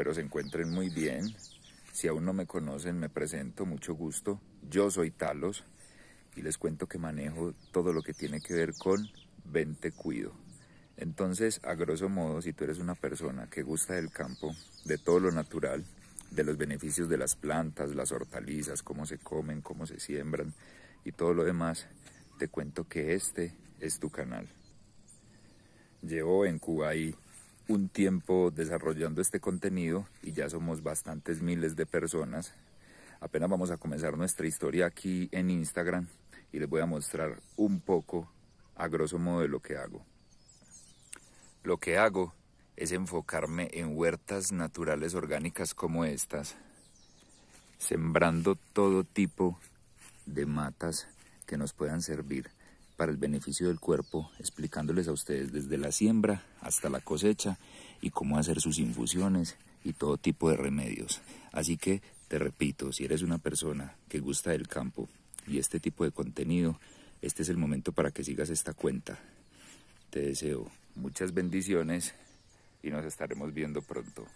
Pero se encuentren muy bien. Si aún no me conocen, me presento, mucho gusto. Yo soy Talos y les cuento que manejo todo lo que tiene que ver con Vente Cuido. Entonces, a grosso modo, si tú eres una persona que gusta del campo, de todo lo natural, de los beneficios de las plantas, las hortalizas, cómo se comen, cómo se siembran y todo lo demás, te cuento que este es tu canal. Llevo en Cuba y un tiempo desarrollando este contenido y ya somos bastantes miles de personas. Apenas vamos a comenzar nuestra historia aquí en Instagram y les voy a mostrar un poco a grosso modo de lo que hago. Lo que hago es enfocarme en huertas naturales orgánicas como estas, sembrando todo tipo de matas que nos puedan servir para el beneficio del cuerpo, explicándoles a ustedes desde la siembra hasta la cosecha y cómo hacer sus infusiones y todo tipo de remedios. Así que te repito, si eres una persona que gusta del campo y este tipo de contenido, este es el momento para que sigas esta cuenta. Te deseo muchas bendiciones y nos estaremos viendo pronto.